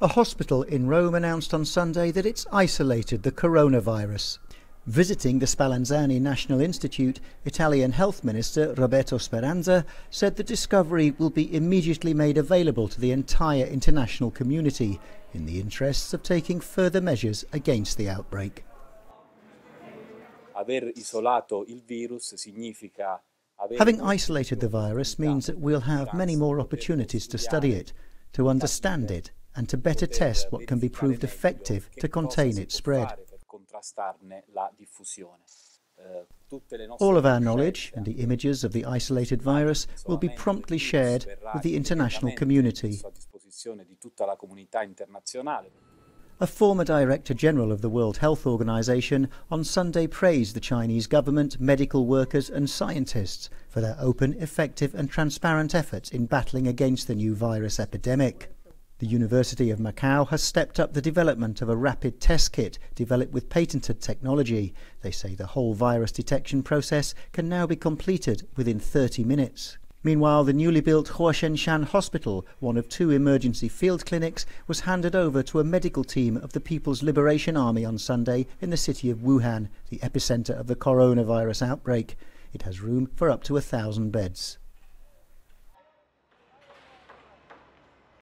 A hospital in Rome announced on Sunday that it's isolated the coronavirus. Visiting the Spallanzani National Institute, Italian Health Minister Roberto Speranza said the discovery will be immediately made available to the entire international community in the interests of taking further measures against the outbreak. Having isolated the virus means that we'll have many more opportunities to study it, to understand it, and to better test eh, what can be proved effective to contain its spread. Eh, All of our knowledge and the images of the isolated virus will be promptly shared with the international community. A former Director General of the World Health Organization on Sunday praised the Chinese government, medical workers and scientists for their open, effective and transparent efforts in battling against the new virus epidemic. The University of Macau has stepped up the development of a rapid test kit developed with patented technology. They say the whole virus detection process can now be completed within 30 minutes. Meanwhile, the newly built Huashengshan Hospital, one of two emergency field clinics, was handed over to a medical team of the People's Liberation Army on Sunday in the city of Wuhan, the epicenter of the coronavirus outbreak. It has room for up to a thousand beds.